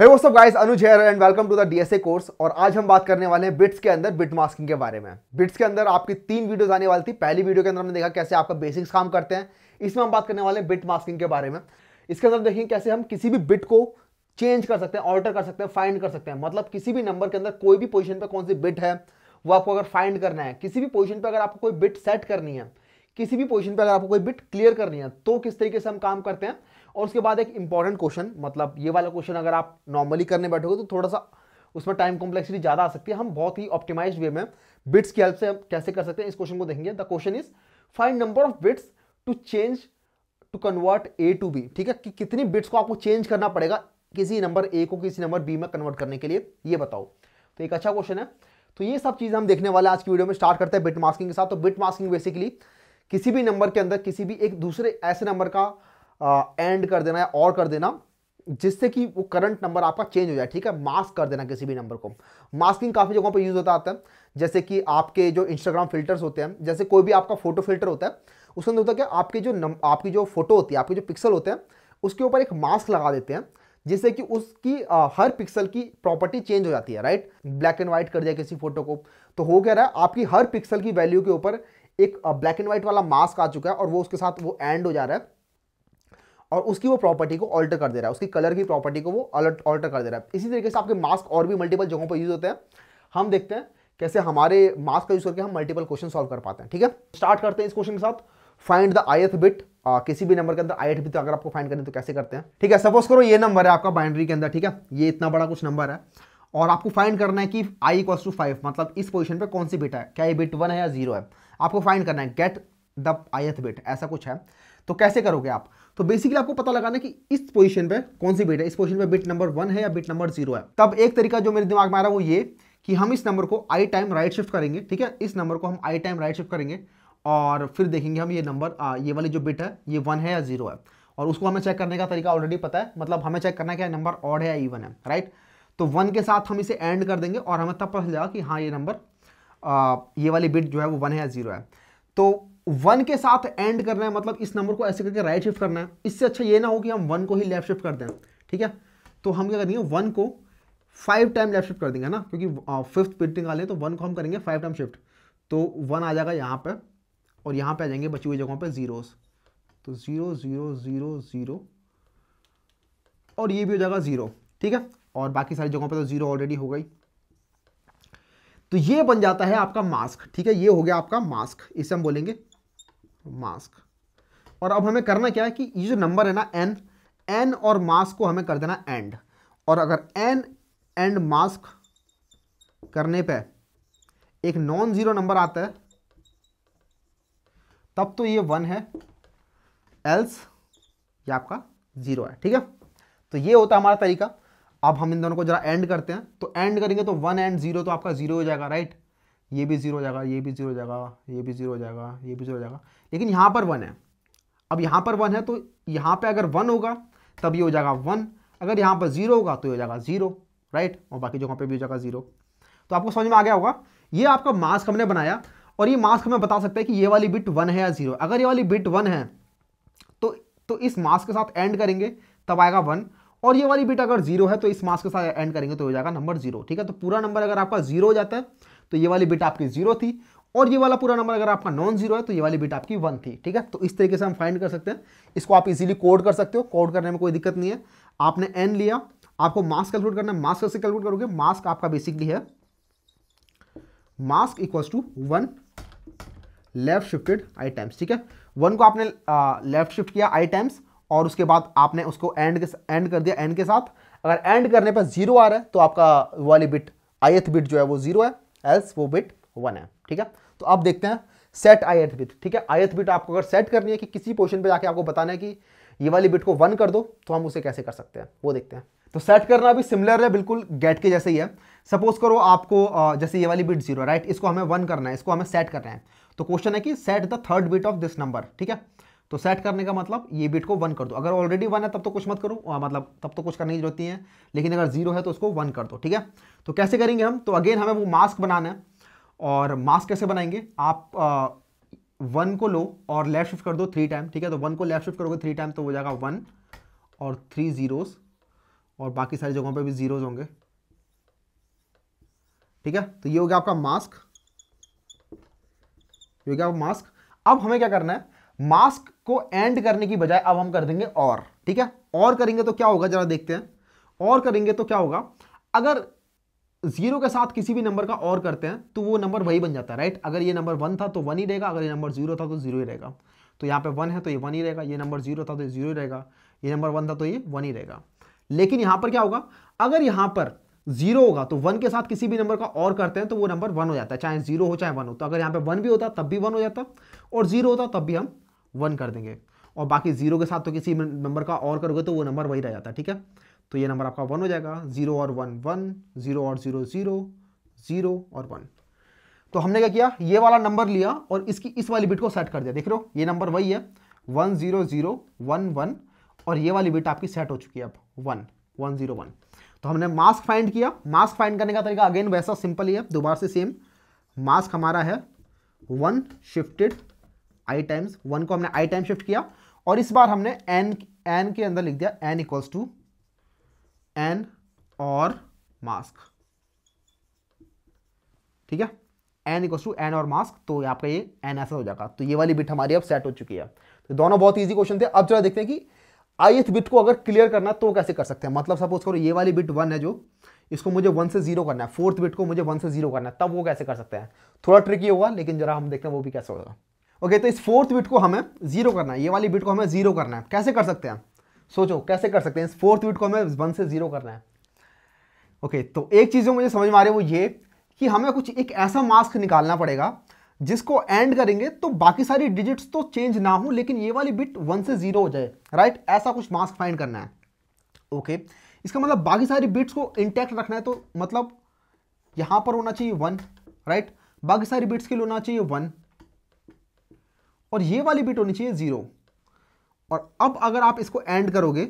हे वो up guys Anuj here and welcome to the DSA course और आज हम बात करने वाले हैं बिट्स के अंदर बिट मास्किंग के बारे में बिट्स के अंदर आपकी तीन वीडियोस आने वाली थी पहली वीडियो के अंदर हमने देखा कैसे आपका बेसिक्स काम करते हैं इसमें हम बात करने वाले हैं बिट मास्किंग के बारे में इसके अंदर देखेंगे कैसे हम किसी भी बिट को चेंज कर सकते हैं ऑल्टर कर सकते हैं फाइंड कर सकते हैं मतलब किसी भी नंबर के अंदर कोई भी पोजिशन पर कौन सी बिट है वो आपको अगर फाइंड करना है किसी भी पोजिशन पर अगर आपको कोई बिट सेट करनी है किसी भी पोजिशन पर अगर आपको कोई बिट क्लियर करनी है तो किस तरीके से हम काम करते हैं और उसके बाद एक इंपॉर्टेंट क्वेश्चन मतलब ये वाला क्वेश्चन अगर आप नॉर्मली करने बैठोगे तो थोड़ा सा उसमें टाइम कॉम्प्लेक्सिटी ज़्यादा आ सकती है हम बहुत ही ऑप्टिमाइज वे में बिट्स की हेल्प से हम कैसे कर सकते हैं इस क्वेश्चन को देखेंगे the question is find number of bits to change to convert A to B ठीक है कि कितनी बिट्स को आपको चेंज करना पड़ेगा किसी नंबर ए को किसी नंबर बी में कन्वर्ट करने के लिए ये बताओ तो एक अच्छा क्वेश्चन है तो ये सब चीज़ हम देखने वाले आज की वीडियो में स्टार्ट करते हैं बिट मास्किंग के साथ तो बिट मास्किंग बेसिकली किसी भी नंबर के अंदर किसी भी एक दूसरे ऐसे नंबर का एंड कर देना या और कर देना जिससे कि वो करंट नंबर आपका चेंज हो जाए ठीक है मास्क कर देना किसी भी नंबर को मास्किंग काफ़ी जगहों पर यूज़ होता आता है जैसे कि आपके जो इंस्टाग्राम फिल्टर्स होते हैं जैसे कोई भी आपका फोटो फिल्टर होता है उसके अंदर होता है कि आपके जो नम आपकी जो फोटो होती है आपके जो पिक्सल होते हैं उसके ऊपर एक मास्क लगा देते हैं जिससे कि उसकी आ, हर पिक्सल की प्रॉपर्टी चेंज हो जाती है राइट ब्लैक एंड वाइट कर दिया किसी फोटो को तो हो क्या रहा है आपकी हर पिक्सल की वैल्यू के ऊपर एक ब्लैक एंड वाइट वाला मास्क आ चुका है और वो उसके साथ वो एंड हो जा रहा है और उसकी वो प्रॉपर्टी को ऑल्टर कर दे रहा है उसकी कलर की प्रॉपर्टी को वो ऑल्टर कर दे रहा है इसी तरीके से आपके मास्क और भी मल्टीपल जगहों पर यूज होते हैं हम देखते हैं कैसे हमारे मास्क का यूज करके हम मल्टीपल क्वेश्चन सॉल्व कर पाते हैं ठीक है स्टार्ट करते हैं इस क्वेश्चन के साथ फाइंड द आई बिट किसी भी नंबर के अंदर एथ बिट अगर आपको फाइंड करें तो कैसे करते हैं ठीक है सपोज करो ये नंबर है आपका बाइंड्री के अंदर ठीक है ये इतना बड़ा कुछ नंबर है और आपको फाइंड करना है कि आई इक्वल टू फाइव मतलब इस पोजिशन पर कौन सी बिट है क्या ये बिट वन है या जीरो है आपको फाइंड करना है गेट द आयथ बिट ऐसा कुछ है तो कैसे करोगे आप तो बेसिकली आपको पता लगाना कि इस पोजीशन पे कौन सी बिट है इस पोजीशन पे बिट नंबर वन है या बिट नंबर जीरो है तब एक तरीका जो मेरे दिमाग में आ रहा है वो ये कि हम इस नंबर को आई टाइम राइट शिफ्ट करेंगे ठीक है इस नंबर को हम आई टाइम राइट शिफ्ट करेंगे और फिर देखेंगे हम ये नंबर ये वाली जो बिट है ये वन है या जीरो है और उसको हमें चेक करने का तरीका ऑलरेडी पता है मतलब हमें चेक करना क्या नंबर ऑड है या ईवन है राइट तो वन के साथ हम इसे एंड कर देंगे और हमें तब पता चल जाएगा कि हाँ ये नंबर ये वाली बिट जो है वो वन है या जीरो है तो वन के साथ एंड करना है मतलब इस नंबर को ऐसे करके राइट शिफ्ट करना है इससे अच्छा ये ना हो कि हम वन को ही लेफ्ट शिफ्ट कर दें ठीक है तो हम क्या करेंगे वन को फाइव टाइम लेफ्ट शिफ्ट कर देंगे ना क्योंकि फिफ्थ प्रिंटिंग वाले तो वन को हम करेंगे फाइव टाइम शिफ्ट तो वन आ जाएगा यहाँ पर और यहाँ पर आ जाएंगे बची हुई जगहों पर जीरोज तो ज़ीरो ज़ीरो ज़ीरो ज़ीरो और ये भी हो जाएगा ज़ीरो ठीक है और बाकी सारी जगहों पर तो ज़ीरो ऑलरेडी हो गई तो ये बन जाता है आपका मास्क ठीक है ये हो गया आपका मास्क इसे हम बोलेंगे मास्क और अब हमें करना क्या है कि ये जो नंबर है ना एन एन और मास्क को हमें कर देना एंड और अगर एन एंड मास्क करने पे एक नॉन जीरो नंबर आता है तब तो ये वन है एल्स ये आपका जीरो है ठीक है तो ये होता है हमारा तरीका अब हम इन दोनों को जरा एंड करते हैं तो एंड करेंगे तो वन एंड जीरो तो आपका जीरो हो जाएगा राइट ये भी ज़ीरो हो जाएगा ये भी ज़ीरो हो जाएगा ये भी ज़ीरो हो जाएगा ये भी ज़ीरो हो जाएगा लेकिन यहाँ पर वन है अब यहाँ पर वन है तो यहाँ पे अगर वन होगा तब ये हो जाएगा वन अगर यहाँ पर ज़ीरो होगा तो ये हो जाएगा ज़ीरो राइट और बाकी जगहों पे भी हो जाएगा ज़ीरो तो आपको समझ में आ गया होगा ये आपका मास्क हमने बनाया और ये मास्क हमें बता सकते हैं कि ये वाली बिट वन है या ज़ीरो अगर ये वाली बिट वन है तो तो इस मास्क के साथ एंड करेंगे तब आएगा वन और ये वाली बिट अगर जीरो है तो इस मास्क के साथ एंड करेंगे तो हो जाएगा नंबर जीरो ठीक है तो पूरा नंबर अगर आपका जीरो हो जाता है तो ये वाली बिट आपकी जीरो थी और ये वाला पूरा नंबर अगर आपका नॉन जीरो है तो ये वाली बिट आपकी वन थी ठीक है तो इस तरीके से हम फाइंड कर सकते हैं इसको आप इजीली कोड कर सकते हो कोड करने में कोई दिक्कत नहीं है आपने एन लिया आपको मास्क कैलकुलेट करना है मास्क कैसे कैलकुलेट करोगे मास्क आपका बेसिकली है mask equals to one left shifted I times ठीक है वन को आपने लेफ्ट शिफ्ट किया आई टाइम्स और उसके बाद आपने उसको एंड एंड कर दिया एंड के साथ अगर एंड करने पर जीरो आ रहा है तो आपका वाली बिट आई बिट जो है वो जीरो है एल्स वो बिट वन है ठीक है तो अब देखते हैं सेट एथ बिट ठीक है आई एथ बिट आपको अगर सेट करनी है कि किसी पोजिशन पे जाके आपको बताना है कि ये वाली बिट को वन कर दो तो हम उसे कैसे कर सकते हैं वो देखते हैं तो सेट करना भी सिमिलर है बिल्कुल गेट के जैसे ही है सपोज करो आपको जैसे ये वाली बिट जीरो राइट इसको हमें वन करना है इसको हमें सेट करना है तो क्वेश्चन है कि set the third bit of this number ठीक है तो सेट करने का मतलब ये बिट को वन कर दो अगर ऑलरेडी वन है तब तो कुछ मत करो मतलब तब तो कुछ करने की जरूरत है लेकिन अगर जीरो है तो उसको वन कर दो ठीक है तो कैसे करेंगे हम तो अगेन हमें वो मास्क बनाना है और मास्क कैसे बनाएंगे आप आ, वन को लो और लेफ्ट शिफ्ट कर दो थ्री टाइम ठीक है तो वन को लेफ्ट शिफ्ट करोगे थ्री टाइम तो हो जाएगा वन और थ्री जीरोस और बाकी सारी जगहों पर भी जीरोज होंगे ठीक है तो ये हो गया आपका मास्क ये हो गया मास्क अब हमें क्या करना है मास्क को एंड करने की बजाय अब हम कर देंगे और ठीक है और करेंगे तो क्या होगा जरा देखते हैं और करेंगे तो क्या होगा अगर जीरो के साथ किसी भी नंबर का और करते हैं तो वो नंबर वही बन जाता है राइट अगर ये नंबर वन था तो वन ही रहेगा अगर ये नंबर जीरो था तो जीरो ही रहेगा तो यहाँ पे वन है तो ये वन ही रहेगा ये नंबर जीरो था तो ये जीरो ही रहेगा ये नंबर वन था तो ये वन ही रहेगा लेकिन यहाँ पर क्या होगा अगर यहाँ पर जीरो होगा तो वन के साथ किसी भी नंबर का और करते हैं तो वो नंबर वन हो जाता है चाहे जीरो हो चाहे वन हो तो अगर यहाँ पे वन भी होता तब भी वन हो जाता और जीरो होता तब भी हम वन कर देंगे और बाकी जीरो के साथ तो किसी नंबर का और करोगे तो वो नंबर वही रह जाता है ठीक है तो ये नंबर आपका वन हो जाएगा जीरो और वन वन जीरो और जीरो जीरो जीरो और वन तो हमने क्या किया ये वाला नंबर लिया और इसकी इस वाली बिट को सेट कर दिया देख रहे हो ये नंबर वही है one zero zero one one और ये वाली बिट आपकी सेट हो चुकी है अब वन वन जीरो वन तो हमने मास्क फाइंड किया मास्क फाइंड करने का तरीका अगेन वैसा सिंपल ही है दोबारा से सेम मास्क हमारा है वन शिफ्टेड आई टाइम्स वन को हमने आई टाइम शिफ्ट किया और इस बार हमने एन एन के अंदर लिख दिया एन इक्वल्स टू एन और मास्क ठीक है एन इक्वल्स टू एन और मास्क तो आपका ये एन ऐसा हो जाएगा तो ये वाली बिट हमारी अब सेट हो चुकी है तो दोनों बहुत ईजी क्वेश्चन थे अब जरा देखते हैं कि आईथ बिट को अगर क्लियर करना तो कैसे कर सकते हैं मतलब सपोज करो ये वाली बिट वन है जो इसको मुझे वन से जीरो करना है फोर्थ बिट को मुझे वन से जीरो करना है तब वो कैसे कर सकते हैं थोड़ा ट्रिकी होगा लेकिन जरा हम देखते हैं वो भी कैसे होगा ओके तो इस फोर्थ बिट को हमें जीरो करना है ये वाली बिट को हमें जीरो करना है कैसे कर सकते हैं सोचो कैसे कर सकते हैं इस फोर्थ बिट को हमें वन से जीरो करना है ओके तो एक चीज़ जो मुझे समझ में आ रही है वो ये कि हमें कुछ एक ऐसा मास्क निकालना पड़ेगा जिसको एंड करेंगे तो बाकी सारी डिजिट्स तो चेंज ना हो लेकिन ये वाली बिट वन से जीरो हो जाए राइट ऐसा कुछ मास्क फाइंड करना है ओके इसका मतलब बाकी सारी बिट्स को इंटैक्ट रखना है तो मतलब यहाँ पर होना चाहिए वन राइट बाकी सारी बिट्स के लिए होना चाहिए वन और ये वाली बिट होनी चाहिए ज़ीरो और अब अगर आप इसको एंड करोगे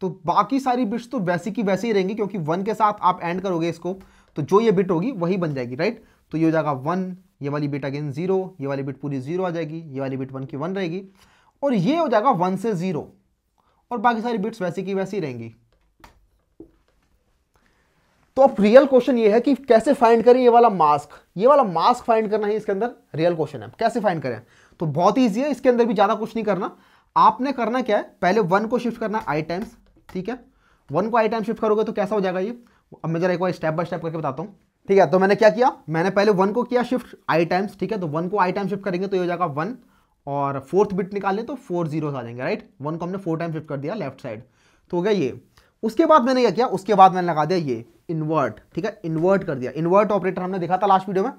तो बाकी सारी बिट्स तो वैसी की वैसी ही रहेंगी क्योंकि वन के साथ आप एंड करोगे इसको तो जो ये बिट होगी वही बन जाएगी राइट तो ये हो जाएगा वन ये वाली बिट अगेन जीरो ये वाली बिट पूरी जीरो आ जाएगी ये वाली बिट वन की वन रहेगी और ये हो जाएगा वन से जीरो और बाकी सारी बिट्स वैसी की वैसी रहेंगी तो अब रियल क्वेश्चन ये है कि कैसे फाइंड करें ये वाला मास्क ये वाला मास्क फाइंड करना है इसके अंदर रियल क्वेश्चन है कैसे फाइंड करें तो बहुत ही ईजी है इसके अंदर भी ज़्यादा कुछ नहीं करना आपने करना क्या है पहले वन को शिफ्ट करना आई टाइम्स ठीक है वन को आई टाइम शिफ्ट करोगे तो कैसा हो जाएगा ये अब मैं जरा एक बार स्टेप बाय स्टेप करके बताता हूँ ठीक है तो मैंने क्या किया मैंने पहले वन को किया शिफ्ट आई टाइम्स ठीक है तो वन को आई टाइम शिफ्ट करेंगे तो ये हो जाएगा वन और फोर्थ बिट निकालें तो फोर जीरो आ जाएंगे राइट वन को हमने फोर टाइम शिफ्ट कर दिया लेफ्ट साइड तो हो गया ये उसके बाद मैंने क्या किया उसके बाद मैंने लगा दिया ये इन्वर्ट ठीक है इन्वर्ट कर दिया इन्वर्ट ऑपरेटर हमने देखा था लास्ट वीडियो में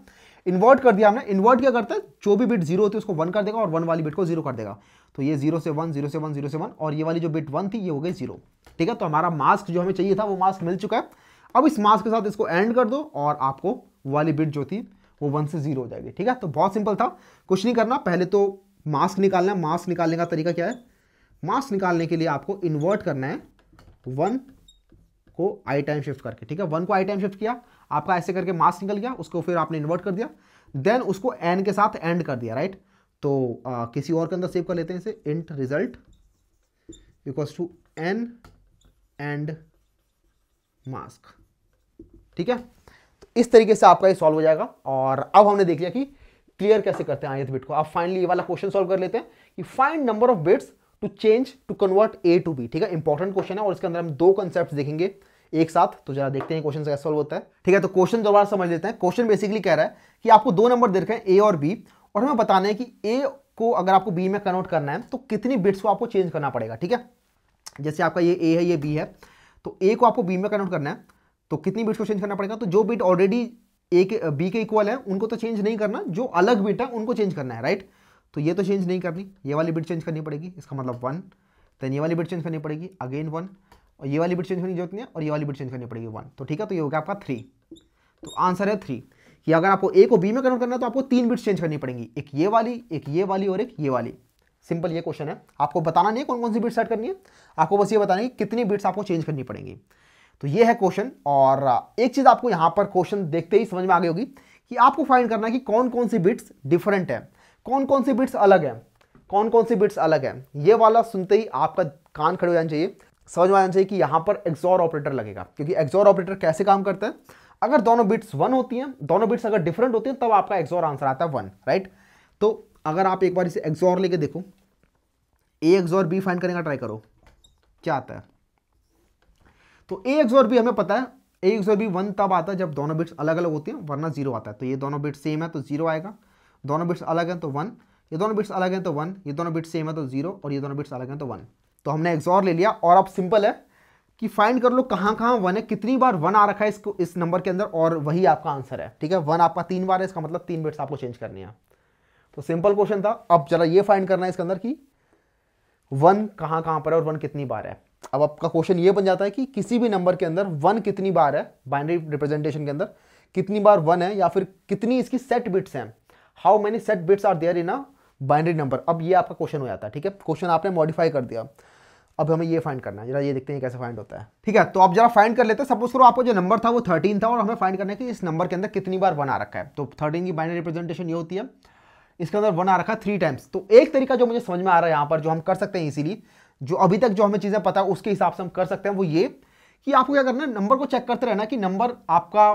इन्वर्ट कर दिया हमने इन्वर्ट क्या करता है जो भी बिट जीरो होती है उसको वन कर देगा और वन वाली बिट को जीरो कर देगा तो ये जीरो से वन जीरो से वन जीरो से वन और ये वाली जो बिट वन थी ये हो गई जीरो ठीक है तो हमारा मास्क जो हमें चाहिए था वो मास्क मिल चुका है अब इस मास्क के साथ इसको एंड कर दो और आपको वाली बिट जो थी वो वन से जीरो हो जाएगी ठीक है तो बहुत सिंपल था कुछ नहीं करना पहले तो मास्क निकालना है मास्क निकालने का तरीका क्या है मास्क निकालने के लिए आपको इन्वर्ट करना है वन को आई टाइम शिफ्ट करके ठीक है वन को आई टाइम शिफ्ट किया आपका ऐसे करके मास निकल गया उसको फिर आपने इन्वर्ट कर दिया देन उसको एन के साथ एंड कर दिया राइट तो आ, किसी और के अंदर सेव कर लेते हैं इसे int result equals to n and mask ठीक है तो इस तरीके से आपका ये सॉल्व हो जाएगा और अब हमने देख लिया कि क्लियर कैसे करते हैं आयत बिट को आप फाइनली ये वाला क्वेश्चन सॉल्व कर लेते हैं कि find number of bits to change to convert A to B ठीक है इंपॉर्टेंट क्वेश्चन है और इसके अंदर हम दो कंसेप्ट देखेंगे एक साथ तो जरा देखते हैं क्वेश्चन कैसे सॉल्व होता है ठीक है तो क्वेश्चन दोबारा समझ लेते हैं क्वेश्चन बेसिकली कह रहा है कि आपको दो नंबर दे रखे हैं ए और बी और हमें बताना है कि ए को अगर आपको बी में कन्वर्ट करना है तो कितनी बिट्स को आपको चेंज करना पड़ेगा ठीक है जैसे आपका ये ए है ये बी है तो ए को आपको बी में कन्वर्ट करना है तो कितनी बिट्स को चेंज करना पड़ेगा तो जो बिट ऑलरेडी ए के बी के इक्वल है उनको तो चेंज नहीं करना जो अलग बिट है उनको चेंज करना है राइट तो ये तो चेंज नहीं करनी ये वाली बिट चेंज करनी पड़ेगी इसका मतलब वन देन ये वाली बिट चेंज करनी पड़ेगी अगेन वन और ये वाली बिट चेंज करने की जरूरत नहीं है और ये वाली बिट चेंज करनी पड़ेगी वन तो ठीक है तो ये हो गया आपका थ्री तो आंसर है थ्री कि अगर आपको ए को बी में कन्वर्ट करना है तो आपको तीन बिट्स चेंज करनी पड़ेंगी एक ये वाली एक ये वाली और एक ये वाली सिंपल ये क्वेश्चन है आपको बताना नहीं है कौन कौन सी बिट्स ऐड करनी है आपको बस ये बताना है कि कितनी बिट्स आपको चेंज करनी पड़ेंगी तो ये है क्वेश्चन और एक चीज़ आपको यहाँ पर क्वेश्चन देखते ही समझ में आ गई होगी कि आपको फाइंड करना है कि कौन कौन सी बिट्स डिफरेंट है कौन कौन सी बिट्स अलग है कौन कौन सी बिट्स अलग है ये वाला सुनते ही आपका कान खड़े हो जाना चाहिए समझ में आना चाहिए कि यहाँ पर एक्सॉर ऑपरेटर लगेगा क्योंकि एक्सॉर ऑपरेटर कैसे काम करता है अगर दोनों बिट्स वन होती हैं दोनों बिट्स अगर डिफरेंट होती हैं तब आपका एक्सॉर आंसर आता है वन राइट तो अगर आप एक बार इसे एक्सॉर लेके देखो ए एक्सॉर बी फाइंड करने का ट्राई करो क्या आता है तो ए एक्सॉर बी हमें पता है ए एक्सॉर बी वन तब आता है जब दोनों बिट्स अलग अलग होती हैं वरना जीरो आता है तो ये दोनों बिट्स सेम है तो जीरो आएगा दोनों बिट्स अलग हैं तो वन ये दोनों बिट्स अलग हैं तो वन ये दोनों बिट्स सेम है तो जीरो और ये दोनों बिट्स अलग हैं तो वन तो हमने एक्सॉर ले लिया और अब सिंपल है कि फाइंड कर लो कहाँ कहाँ वन है कितनी बार वन आ रखा है इसको इस नंबर के अंदर और वही आपका आंसर है ठीक है वन आपका तीन बार है इसका मतलब तीन बिट्स आपको चेंज करनी है तो सिंपल क्वेश्चन था अब जरा ये फाइंड करना है इसके अंदर कि वन कहाँ कहाँ पर है और वन कितनी बार है अब आपका क्वेश्चन ये बन जाता है कि किसी भी नंबर के अंदर वन कितनी बार है बाइनरी रिप्रेजेंटेशन के अंदर कितनी बार वन है या फिर कितनी इसकी सेट बिट्स हैं how many set bits are there in a binary number अब ये आपका क्वेश्चन हो जाता है ठीक है क्वेश्चन आपने मॉडिफाई कर दिया अब हमें ये फाइंड करना है जरा ये देखते हैं कैसे फाइंड होता है ठीक है तो आप जरा फाइंड कर लेते हैं सपोज करो आपको जो नंबर था वो थर्टीन था और हमें फाइंड करना है कि इस नंबर के अंदर कितनी बार वन आ रखा है तो थर्टीन की बाइनरी रिप्रेजेंटेशन ये होती है इसके अंदर वन आ रखा है थ्री टाइम्स तो एक तरीका जो मुझे समझ में आ रहा है यहाँ पर जो हम कर सकते हैं इसीलिए जो अभी तक जो हमें चीज़ें पता है उसके हिसाब से हम कर सकते हैं वो ये कि आपको क्या करना है नंबर को चेक करते रहना कि नंबर आपका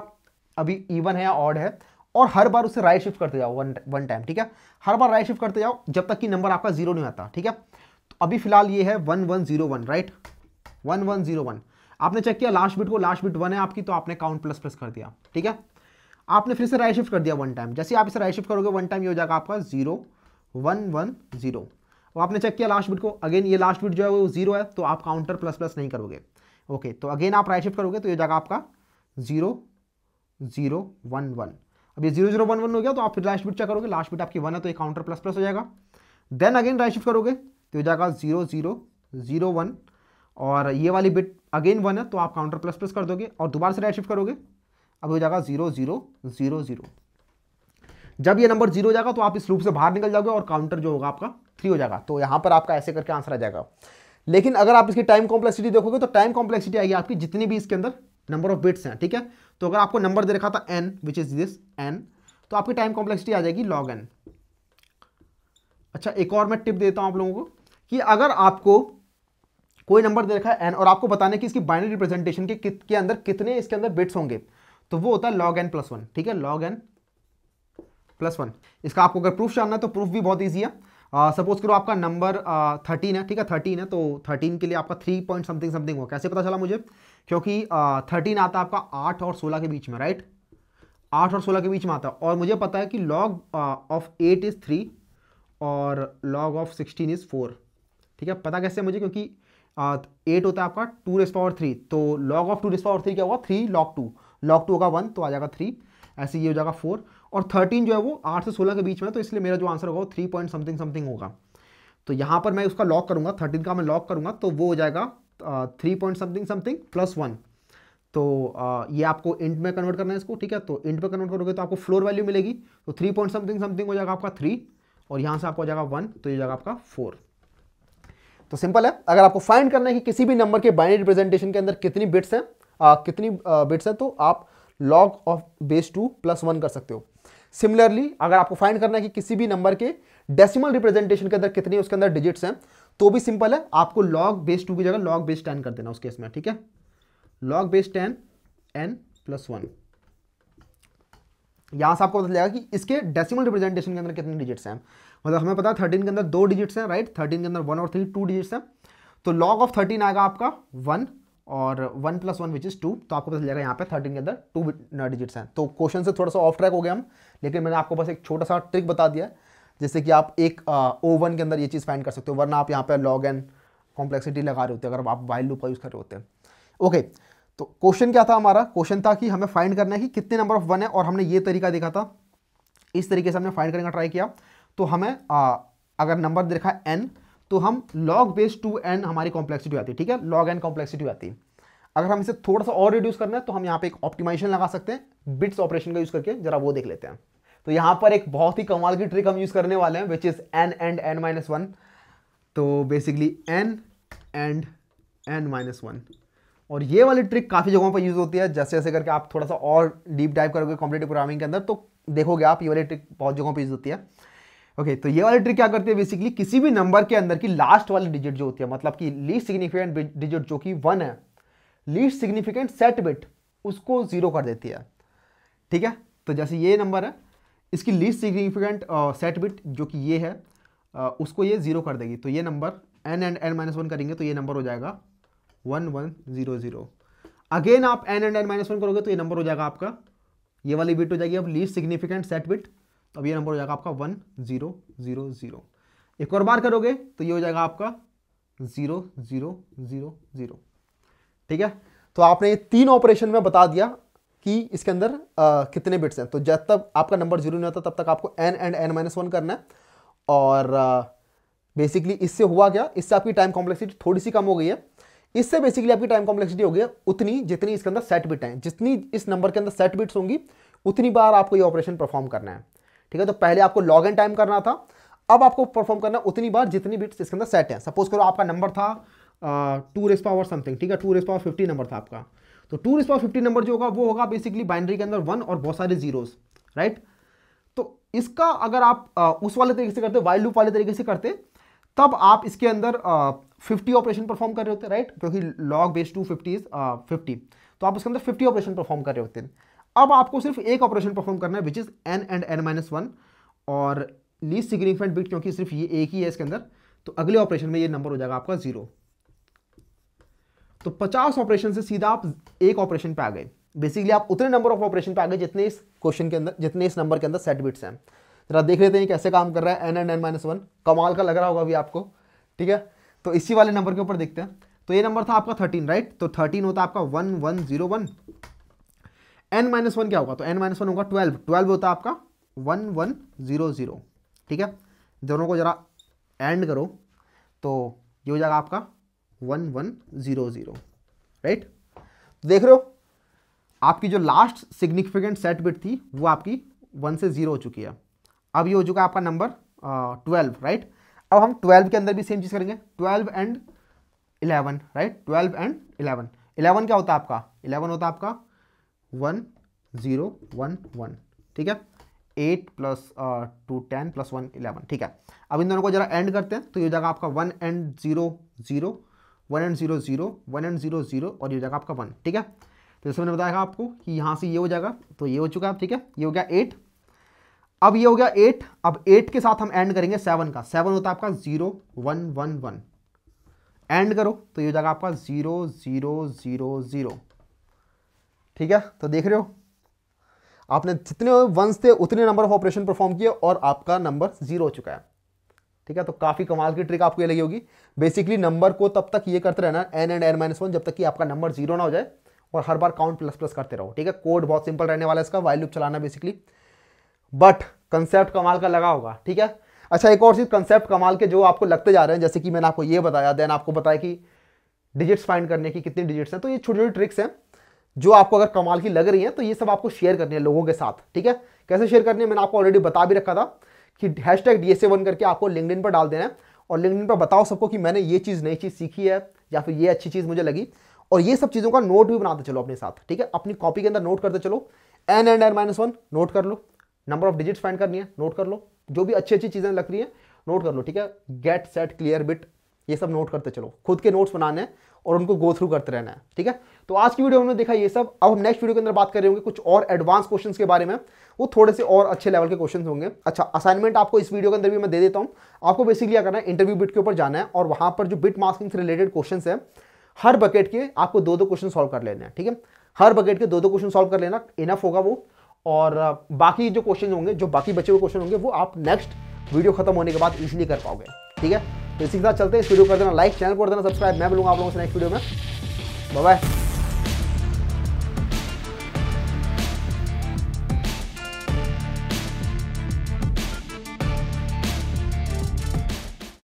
अभी इवन है या ऑड है और हर बार उसे राइट शिफ्ट करते जाओ वन वन टाइम ठीक है हर बार राइट शिफ्ट करते जाओ जब तक कि नंबर आपका जीरो नहीं आता ठीक है तो अभी फिलहाल ये है one one zero one right one one zero one आपने चेक किया लास्ट बिट को लास्ट बिट वन है आपकी तो आपने काउंट प्लस प्लस कर दिया ठीक है आपने फिर से राइट शिफ्ट कर दिया वन टाइम जैसे आप इसे राइट शिफ्ट करोगे वन टाइम ये हो जाएगा आपका जीरो वन वन जीरो वो आपने चेक किया लास्ट बिट को अगेन ये लास्ट बिट जो है वो जीरो है तो आप काउंटर प्लस प्लस नहीं करोगे ओके तो अगेन आप राइट शिफ्ट करोगे तो ये जाएगा आपका जीरो जीरो वन वन अब ये जीरो जीरो वन वन हो गया तो आप फिर लास्ट बिट चेक करोगे लास्ट बिट आपकी वन है तो ये काउंटर प्लस प्लस हो जाएगा देन अगेन राइट शिफ्ट करोगे तो हो जाएगा जीरो जीरो जीरो वन और ये वाली बिट अगेन वन है तो आप काउंटर प्लस प्लस कर दोगे और दोबारा से राइट शिफ्ट करोगे अब हो जाएगा जीरो जीरो जीरो जीरो जब ये नंबर जीरो हो जाएगा तो आप इस रूप से बाहर निकल जाओगे और काउंटर जो होगा आपका थ्री हो जाएगा तो यहाँ पर आपका ऐसे करके आंसर आ जाएगा लेकिन अगर आप इसकी टाइम कॉम्प्लेक्सिटी देखोगे तो टाइम कॉम्प्लेक्सिटी आएगी आपकी जितनी भी इसके अंदर नंबर ऑफ बिट्स हैं ठीक है तो अगर आपको नंबर दे रखा था n which is this n तो आपकी टाइम कॉम्प्लेक्सिटी आ जाएगी लॉग एन अच्छा एक और मैं टिप देता हूं आप लोगों को कि अगर आपको कोई नंबर दे रखा है एन और आपको बताने की इसकी बाइनरी रिप्रेजेंटेशन के कित के अंदर कितने इसके अंदर बिट्स होंगे तो वो होता है लॉग एन प्लस वन ठीक है लॉग एन प्लस वन इसका आपको अगर प्रूफ जानना है तो प्रूफ भी बहुत ईजी है सपोज करो आपका नंबर थर्टीन है ठीक है थर्टीन है तो थर्टीन के लिए आपका थ्री पॉइंट समथिंग समथिंग हो कैसे पता चला मुझे क्योंकि थर्टीन आता है आपका आठ और सोलह के बीच में राइट आठ और सोलह के बीच में आता है और मुझे पता है कि log of eight is three और log of sixteen is four ठीक है पता कैसे मुझे क्योंकि एट होता है आपका टू रेस पावर थ्री तो log of two raise power three क्या होगा three log two log two होगा वन तो आ जाएगा थ्री ऐसे ये हो जाएगा फोर और 13 जो है वो 8 से 16 के बीच में तो इसलिए मेरा जो आंसर होगा वो थ्री पॉइंट समथिंग समथिंग होगा तो यहाँ पर मैं उसका लॉक करूँगा थर्टीन का मैं लॉक करूँगा तो वो हो जाएगा three point something something plus one तो uh, ये आपको इंट में कन्वर्ट करना है इसको ठीक है तो इंट में कन्वर्ट करोगे तो आपको फ्लोर वैल्यू मिलेगी तो थ्री पॉइंट समथिंग समथिंग हो जाएगा आपका थ्री और यहाँ से आपको तो हो जाएगा वन तो ये जाएगा आपका फोर तो सिंपल है अगर आपको फाइंड करना है कि किसी भी नंबर के बाइनरी रिप्रेजेंटेशन के अंदर कितनी बिट्स हैं कितनी बिट्स हैं तो आप log of base two plus one कर सकते हो सिमिलरली अगर आपको फाइंड करना है कि किसी भी नंबर के डेसिमल रिप्रेजेंटेशन के अंदर कितने उसके अंदर डिजिट्स हैं तो भी सिंपल है आपको लॉग बेस टू की जगह लॉग बेस टेन कर देना उस केस में ठीक है log base ten n plus one यहां से आपको पता चलेगा कि इसके डेसिमल रिप्रेजेंटेशन के अंदर कितने डिजिट्स हैं मतलब हमें पता है थर्टीन के अंदर दो डिजिट्स हैं राइट थर्टीन के अंदर वन और थ्री टू डिजिट्स हैं तो लॉग ऑफ थर्टीन आएगा आपका वन और one plus one which is two तो आपको पता चल जाएगा यहाँ पे थर्टीन के अंदर टू डिजिट्स हैं तो क्वेश्चन से थोड़ा सा ऑफ ट्रैक हो गया हम लेकिन मैंने आपको बस एक छोटा सा ट्रिक बता दिया जैसे कि आप एक ओ वन के अंदर ये चीज़ फाइंड कर सकते हो वरना आप यहाँ पर लॉग एन कॉम्प्लेक्सिटी लगा रहे होते अगर आप वाइल लूप का यूज़ कर रहे होते हैं ओके तो क्वेश्चन क्या था हमारा क्वेश्चन था कि हमें फाइंड करना है कि कितने नंबर ऑफ वन है और हमने ये तरीका देखा था इस तरीके से हमने फाइंड करने का ट्राई किया तो हमें आ, अगर नंबर देखा एन तो हम लॉग बेस टू एन हमारी कॉम्प्लेक्सिटी आती है ठीक है लॉग एन कॉम्प्लेक्सिटी आती है अगर हम इसे थोड़ा सा और रिड्यूस करना है तो हम यहाँ पे एक ऑप्टिमाइजेशन लगा सकते हैं बिट्स ऑपरेशन का यूज करके जरा वो देख लेते हैं तो यहाँ पर एक बहुत ही कमाल की ट्रिक हम यूज करने वाले हैं which is n and n minus one तो basically n and n minus one और ये वाली ट्रिक काफ़ी जगहों पर यूज़ होती है जैसे जैसे करके आप थोड़ा सा और डीप डाइव करोगे कॉम्पिटेटिव प्रोग्रामिंग के अंदर तो देखोगे आप ये वाली ट्रिक बहुत जगहों पर यूज़ होती है ओके okay, तो ये वाली ट्रिक क्या करती है बेसिकली किसी भी नंबर के अंदर की लास्ट वाली डिजिट जो होती है मतलब कि लीस्ट सिग्निफिकेंट डिजिट जो कि वन है लीस्ट सिग्निफिकेंट सेट बिट उसको जीरो कर देती है ठीक है तो जैसे ये नंबर है इसकी लीस्ट सिग्निफिकेंट सेट बिट जो कि ये है आ, उसको ये जीरो कर देगी तो ये number n and n minus one करेंगे तो ये नंबर हो जाएगा one one zero zero again आप n and n minus one करोगे तो ये नंबर हो जाएगा आपका ये वाली बिट हो जाएगी अब लीस्ट सिग्निफिकेंट सेट बिट अब ये नंबर हो जाएगा आपका वन जीरो जीरो जीरो एक और बार करोगे तो ये हो जाएगा आपका जीरो जीरो जीरो जीरो ठीक है तो आपने ये तीन ऑपरेशन में बता दिया कि इसके अंदर आ, कितने बिट्स हैं तो जब तक आपका नंबर जीरो नहीं होता तब तक आपको n and n minus one करना है और आ, बेसिकली इससे हुआ क्या इससे आपकी टाइम कॉम्प्लेक्सिटी थोड़ी सी कम हो गई है इससे बेसिकली आपकी टाइम कॉम्प्लेक्सिटी हो गई है उतनी जितनी इसके अंदर सेट बिट हैं जितनी इस नंबर के अंदर सेट बिट्स होंगी उतनी बार आपको ये ऑपरेशन परफॉर्म करना है ठीक है तो पहले आपको लॉग इन टाइम करना था अब आपको परफॉर्म करना उतनी बार जितनी बिट्स इसके अंदर सेट है सपोज करो आपका नंबर था टू रेस पावर समथिंग ठीक है two raise power fifty number था आपका तो two raise power fifty number जो होगा वो होगा बेसिकली बाइंड्री के अंदर वन और बहुत सारे जीरोज राइट तो इसका अगर आप आ, उस वाले तरीके से करते वाइल्ड लूप वाले तरीके से करते तब आप इसके अंदर फिफ्टी ऑपरेशन परफॉर्म कर रहे होते राइट क्योंकि log base two fifty is fifty तो आप उसके अंदर फिफ्टी ऑपरेशन परफॉर्म कर रहे होते हैं अब आपको सिर्फ एक ऑपरेशन परफॉर्म करना है which is n and n minus one और लीस्ट सिग्निफिकेंट बिट क्योंकि सिर्फ ये एक ही है इसके अंदर तो अगले ऑपरेशन में ये नंबर हो जाएगा आपका जीरो तो पचास ऑपरेशन से सीधा आप एक ऑपरेशन पे आ गए बेसिकली आप उतने नंबर ऑफ ऑपरेशन पे आ गए जितने इस क्वेश्चन के अंदर जितने इस नंबर के अंदर सेट बिट्स हैं जरा देख लेते हैं कैसे काम कर रहा है n and n minus one कमाल का लग रहा होगा अभी आपको ठीक है तो इसी वाले नंबर के ऊपर देखते हैं तो ये नंबर था आपका थर्टीन राइट तो थर्टीन होता है आपका one one zero one n minus one क्या होगा तो एन माइनस वन होगा ट्वेल्व ट्वेल्व होता है आपका वन वन ज़ीरो ज़ीरो ठीक है दोनों को ज़रा एंड करो तो ये हो जाएगा आपका one one zero zero right देख रहे हो आपकी जो लास्ट सिग्निफिकेंट सेट बिट थी वो आपकी वन से ज़ीरो हो चुकी है अब ये हो चुका है आपका नंबर ट्वेल्व राइट अब हम ट्वेल्व के अंदर भी सेम चीज़ करेंगे twelve and eleven right twelve and eleven eleven क्या होता है आपका इलेवन होता है आपका वन ज़ीरो वन वन ठीक है eight plus two ten plus one eleven ठीक है अब इन दोनों को जरा एंड करते हैं तो ये जगह आपका one and zero zero one and zero zero one and zero zero और ये जगह आपका वन ठीक है तो जैसे मैंने बताया आपको कि यहाँ से ये हो जाएगा तो ये हो चुका है ठीक है ये हो गया एट अब ये हो गया एट अब एट के साथ हम एंड करेंगे सेवन का सेवन होता है आपका zero one one one and करो तो ये जगह आपका ज़ीरो ज़ीरो ज़ीरो ज़ीरो ठीक है तो देख रहे हो आपने जितने वंस थे उतने नंबर ऑफ ऑपरेशन परफॉर्म किए और आपका नंबर जीरो हो चुका है ठीक है तो काफ़ी कमाल की ट्रिक आपको ये लगी होगी बेसिकली नंबर को तब तक ये करते रहना n and n minus one जब तक कि आपका नंबर जीरो ना हो जाए और हर बार काउंट प्लस प्लस करते रहो ठीक है कोड बहुत सिंपल रहने वाला है इसका वाइल लूप चलाना बेसिकली बट कंसेप्ट कमाल का लगा होगा ठीक है अच्छा एक और चीज़ कंसेप्ट कमाल के जो आपको लगते जा रहे हैं जैसे कि मैंने आपको ये बताया देन आपको बताया कि डिजिट्स फाइंड करने की कितनी डिजिट्स हैं तो ये छोटी छोटी ट्रिक्स हैं जो आपको अगर कमाल की लग रही है तो ये सब आपको शेयर करनी है लोगों के साथ ठीक है कैसे शेयर करनी है मैंने आपको ऑलरेडी बता भी रखा था कि हैश टैग डी करके आपको इन पर डाल देना है और इन पर बताओ सबको कि मैंने ये चीज़ नई चीज़ सीखी है या फिर ये अच्छी चीज़ मुझे लगी और ये सब चीज़ों का नोट भी बनाते चलो अपने साथ ठीक है अपनी कॉपी के अंदर नोट करते चलो n and n minus one note कर लो नंबर ऑफ डिजिट्स फाइंड करनी है नोट कर लो जो भी अच्छी अच्छी चीज़ें लग रही हैं नोट कर लो ठीक है गेट सेट क्लियर बिट ये सब नोट करते चलो खुद के नोट्स बनाने हैं और उनको गो थ्रू करते रहना है ठीक है तो आज की वीडियो हमने देखा ये सब अब हम नेक्स्ट वीडियो के अंदर बात कर रहे होंगे कुछ और एडवांस क्वेश्चन के बारे में वो थोड़े से और अच्छे लेवल के क्वेश्चन होंगे अच्छा असाइनमेंट आपको इस वीडियो के अंदर भी मैं दे देता हूँ आपको बेसिकली क्या करना है इंटरव्यू बिट के ऊपर जाना है और वहाँ पर जो बिट मास्किंग से रिलेटेड क्वेश्चन है हर बकेट के आपको दो दो क्वेश्चन सॉल्व कर लेने हैं ठीक है हर बकेट के दो दो क्वेश्चन सॉल्व कर लेना इनफ होगा वो और बाकी जो क्वेश्चन होंगे जो बाकी बचे हुए क्वेश्चन होंगे वो आप नेक्स्ट वीडियो खत्म होने के बाद इजीली कर पाओगे ठीक है तो इसी के साथ चलते इस वीडियो कर देना लाइक चैनल पर कर देना सब्सक्राइब मैं मिलूंगा आप लोगों से नेक्स्ट वीडियो में बाय